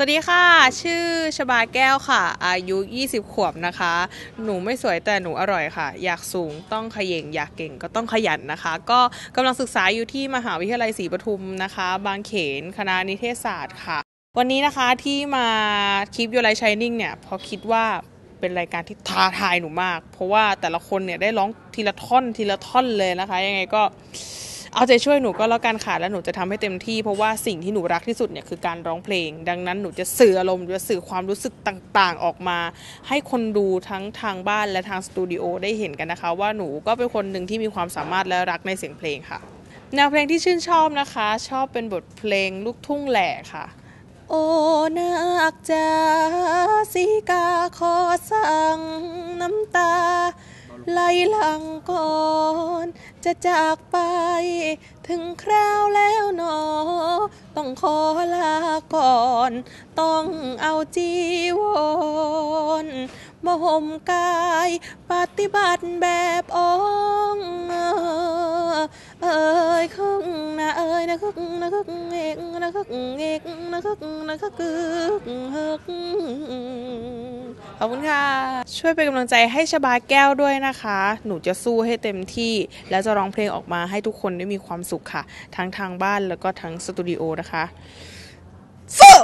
สวัสดีค่ะ ชื่อ ชบาแก้วค่ะ อายุ 20 ขวบนะคะ หนูไม่สวยแต่หนูอร่อยค่ะ อยากสูงต้องขยเ่งอยากเก่งก็ต้องขยันนะคะ ก็กำลังศึกษาอยู่ที่มหาวิทยาลัยศรีปทุมนะคะ บางเขน คณะนิเทศศาสตร์ค่ะ วันนี้นะคะที่มาคลิปยูไลชายนิ่งเนี่ย เพราะคิดว่าเป็นรายการที่ท้าทายหนูมาก เพราะว่าแต่ละคนเนี่ยได้ร้องทีละท่อนทีละท่อนเลยนะคะ ยังไงก็เอาใจช่วยหนูก็แล้วกันค่ะ แล้วหนูจะทำให้เต็มที่เพราะว่าสิ่งที่หนูรักที่สุดเนี่ยคือการร้องเพลง ดังนั้นหนูจะสื่ออารมณ์จะสื่อความรู้สึกต่างๆ ออกมา ให้คนดูทั้งทางบ้านและทางสตูดิโอได้เห็นกันนะคะว่าหนูก็เป็นคนหนึ่งที่มีความสามารถและรักในเสียงเพลงค่ะแนวเพลงที่ชื่นชอบนะคะ ชอบเป็นบทเพลงลูกทุ่งแหล่ค่ะโอ้นักจาสีกาขอสั่งน้ำตาไายหลังก่อนจะจากไป ถึงคราวแล้วหนอ ต้องขอลาก่อน ต้องเอาจีวรมาห่มกายปฏิบัติแบบองเอ้ยคึกนะ เอ้ยนะคึกนะคึกเอกนะคึกเอกนะคึกนะคึกเอกขอบคุณค่ะช่วยเป็นกำลังใจให้ชบาแก้วด้วยนะคะ หนูจะสู้ให้เต็มที่ และจะร้องเพลงออกมาให้ทุกคนได้มีความสุขค่ะ ทั้งทางบ้านแล้วก็ทั้งสตูดิโอนะคะสู้